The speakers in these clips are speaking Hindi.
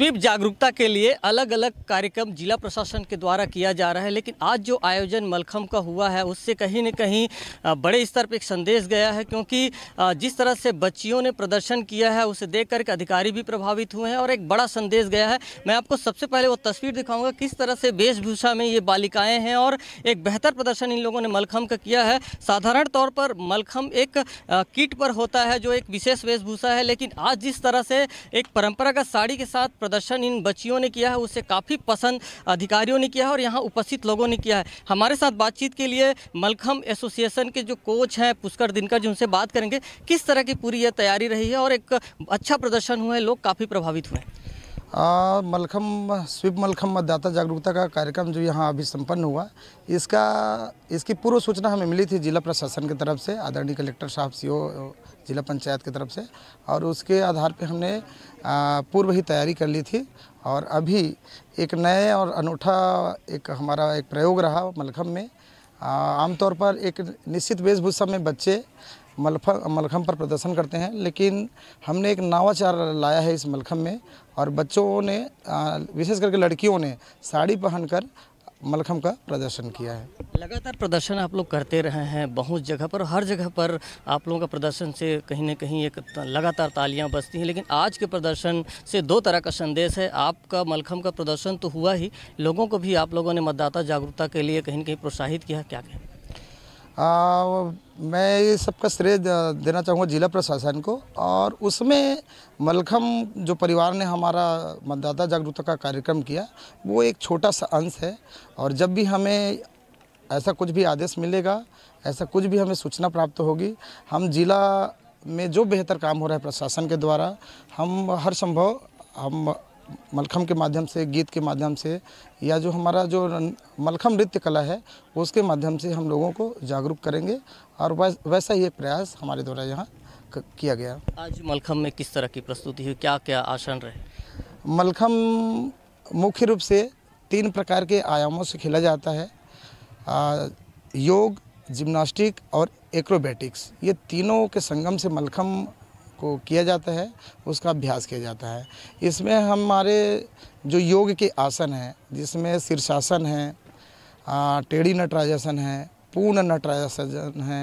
स्वीप जागरूकता के लिए अलग अलग कार्यक्रम जिला प्रशासन के द्वारा किया जा रहा है लेकिन आज जो आयोजन मलखम का हुआ है उससे कहीं न कहीं बड़े स्तर पर एक संदेश गया है क्योंकि जिस तरह से बच्चियों ने प्रदर्शन किया है उसे देख करके अधिकारी भी प्रभावित हुए हैं और एक बड़ा संदेश गया है मैं आपको सबसे पहले वो तस्वीर दिखाऊँगा किस तरह से वेशभूषा में ये बालिकाएँ हैं और एक बेहतर प्रदर्शन इन लोगों ने मलखम का किया है साधारण तौर पर मलखम एक किट पर होता है जो एक विशेष वेशभूषा है लेकिन आज जिस तरह से एक परंपरागत साड़ी के साथ प्रदर्शन इन बच्चियों ने किया है उसे काफ़ी पसंद अधिकारियों ने किया है और यहाँ उपस्थित लोगों ने किया है हमारे साथ बातचीत के लिए मलखम एसोसिएशन के जो कोच हैं पुष्कर दिनकर जी उनसे बात करेंगे किस तरह की पूरी यह तैयारी रही है और एक अच्छा प्रदर्शन हुआ है लोग काफ़ी प्रभावित हुए हैं मलखम स्वीप मलखम मतदाता जागरूकता का कार्यक्रम जो यहाँ अभी संपन्न हुआ इसका इसकी पूर्व सूचना हमें मिली थी जिला प्रशासन की तरफ से आदरणीय कलेक्टर साहब सी जिला पंचायत की तरफ से और उसके आधार पर हमने पूर्व ही तैयारी कर ली थी और अभी एक नए और अनूठा एक हमारा एक प्रयोग रहा मलखम में आमतौर पर एक निश्चित वेशभूषा में बच्चे मलफ मलखम पर प्रदर्शन करते हैं लेकिन हमने एक नवाचार लाया है इस मलखम में और बच्चों ने विशेष करके लड़कियों ने साड़ी पहनकर मलखम का प्रदर्शन किया है लगातार प्रदर्शन आप लोग करते रहे हैं बहुत जगह पर हर जगह पर आप लोगों का प्रदर्शन से कहीं ना कहीं एक लगातार तालियां बजती हैं लेकिन आज के प्रदर्शन से दो तरह का संदेश है आपका मलखम का प्रदर्शन तो हुआ ही लोगों को भी आप लोगों ने मतदाता जागरूकता के लिए कहीं ना कहीं प्रोत्साहित किया क्या कहें आ, मैं ये सबका श्रेय देना चाहूँगा जिला प्रशासन को और उसमें मलखम जो परिवार ने हमारा मतदाता जागरूकता का कार्यक्रम किया वो एक छोटा सा अंश है और जब भी हमें ऐसा कुछ भी आदेश मिलेगा ऐसा कुछ भी हमें सूचना प्राप्त होगी हम जिला में जो बेहतर काम हो रहा है प्रशासन के द्वारा हम हर संभव हम मलखम के माध्यम से गीत के माध्यम से या जो हमारा जो मलखम नृत्य कला है उसके माध्यम से हम लोगों को जागरूक करेंगे और वैसा ये प्रयास हमारे द्वारा यहाँ किया गया आज मलखम में किस तरह की प्रस्तुति हुई क्या क्या आसन रहे मलखम मुख्य रूप से तीन प्रकार के आयामों से खेला जाता है आ, योग जिम्नास्टिक और एक्रोबेटिक्स ये तीनों के संगम से मलखम को किया जाता है उसका अभ्यास किया जाता है इसमें हमारे जो योग के आसन हैं जिसमें शीर्षासन है टेढ़ी नटराजासन है पूर्ण नटराजासन है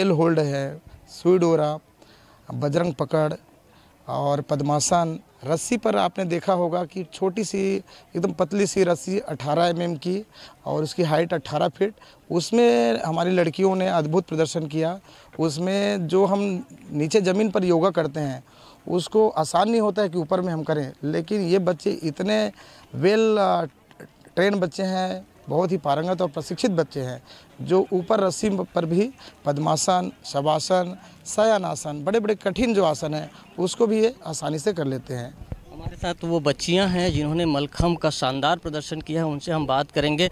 एल होल्ड है स्वीडोरा बजरंग पकड़ और पद्मासन रस्सी पर आपने देखा होगा कि छोटी सी एकदम पतली सी रस्सी 18 एम mm की और उसकी हाइट 18 फीट उसमें हमारी लड़कियों ने अद्भुत प्रदर्शन किया उसमें जो हम नीचे ज़मीन पर योगा करते हैं उसको आसान नहीं होता है कि ऊपर में हम करें लेकिन ये बच्चे इतने वेल ट्रेन बच्चे हैं बहुत ही पारंगत और प्रशिक्षित बच्चे हैं जो ऊपर रस्सी पर भी पद्मासन शवासन सयानासन बड़े बड़े कठिन जो आसन हैं उसको भी ये आसानी से कर लेते हैं हमारे साथ वो बच्चियां हैं जिन्होंने मलखम का शानदार प्रदर्शन किया है उनसे हम बात करेंगे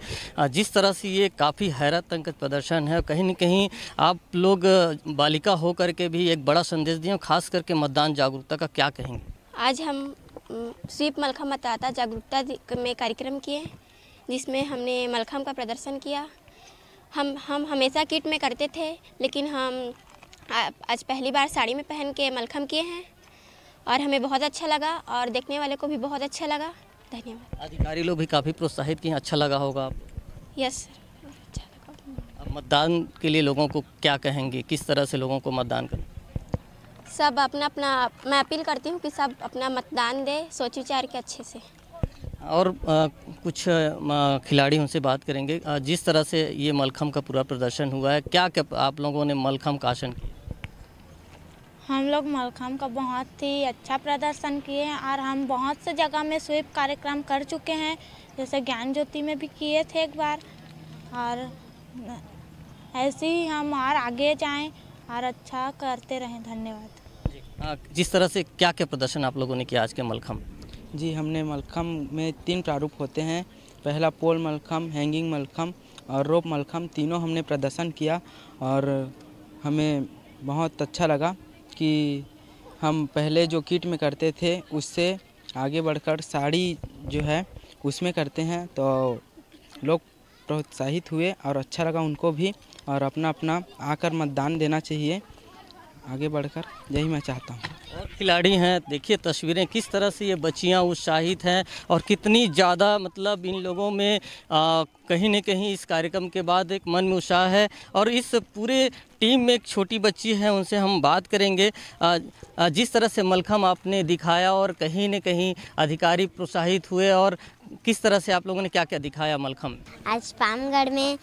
जिस तरह से ये काफ़ी हैरत प्रदर्शन है कहीं ना कहीं आप लोग बालिका होकर के भी एक बड़ा संदेश दिए खास करके मतदान जागरूकता का क्या कहेंगे आज हम स्वीप मलखम मतदाता जागरूकता में कार्यक्रम किए हैं जिसमें हमने मलखम का प्रदर्शन किया हम हम हमेशा किट में करते थे लेकिन हम आज पहली बार साड़ी में पहन के मलखम किए हैं और हमें बहुत अच्छा लगा और देखने वाले को भी बहुत अच्छा लगा धन्यवाद अधिकारी लोग भी काफ़ी प्रोत्साहित किए अच्छा लगा होगा आप यस अच्छा लगा मतदान के लिए लोगों को क्या कहेंगे किस तरह से लोगों को मतदान कर सब अपना अपना मैं अपील करती हूँ कि सब अपना मतदान दें सोच विचार के अच्छे से और आ, कुछ खिलाड़ी उनसे बात करेंगे आ, जिस तरह से ये मलखम का पूरा प्रदर्शन हुआ है क्या क्या आप लोगों ने मलखम का आसन किया हम लोग मलखम का बहुत ही अच्छा प्रदर्शन किए हैं और हम बहुत से जगह में स्वीप कार्यक्रम कर चुके हैं जैसे ज्ञान ज्योति में भी किए थे एक बार और ऐसे ही हम और आगे जाएं और अच्छा करते रहें धन्यवाद जिस तरह से क्या क्या प्रदर्शन आप लोगों ने किया आज के मलखम में जी हमने मलखम में तीन प्रारूप होते हैं पहला पोल मलखम हैंगिंग मलखम और रोप मलखम तीनों हमने प्रदर्शन किया और हमें बहुत अच्छा लगा कि हम पहले जो किट में करते थे उससे आगे बढ़कर साड़ी जो है उसमें करते हैं तो लोग प्रोत्साहित हुए और अच्छा लगा उनको भी और अपना अपना आकर मतदान देना चाहिए आगे बढ़कर यही मैं चाहता हूँ और खिलाड़ी हैं देखिए तस्वीरें किस तरह से ये बच्चियाँ उत्साहित हैं और कितनी ज़्यादा मतलब इन लोगों में आ, कहीं न कहीं इस कार्यक्रम के बाद एक मन में उत्साह है और इस पूरे टीम में एक छोटी बच्ची है उनसे हम बात करेंगे आ, आ, जिस तरह से मलखम आपने दिखाया और कहीं न कहीं अधिकारी प्रोत्साहित हुए और किस तरह से आप लोगों ने क्या क्या दिखाया मलखम आज पामगढ़ में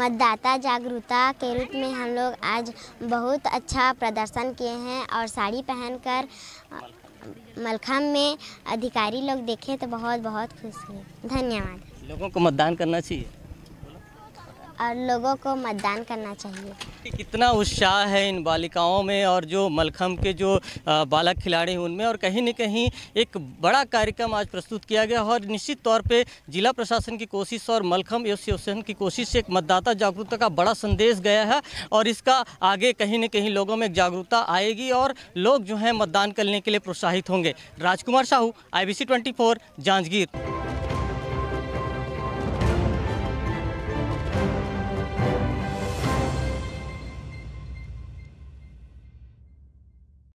मतदाता जागरूकता के रूप में हम लोग आज बहुत अच्छा प्रदर्शन किए हैं और साड़ी पहनकर मलखम में अधिकारी लोग देखे तो बहुत बहुत खुश हुए धन्यवाद लोगों को मतदान करना चाहिए और लोगों को मतदान करना चाहिए कितना उत्साह है इन बालिकाओं में और जो मलखम के जो बालक खिलाड़ी हैं उनमें और कहीं न कहीं एक बड़ा कार्यक्रम आज प्रस्तुत किया गया और निश्चित तौर पे जिला प्रशासन की कोशिश और मलखम एसोसिएशन की कोशिश से एक मतदाता जागरूकता का बड़ा संदेश गया है और इसका आगे कहीं न कहीं लोगों में जागरूकता आएगी और लोग जो हैं मतदान करने के लिए प्रोत्साहित होंगे राजकुमार साहू आई बी जांजगीर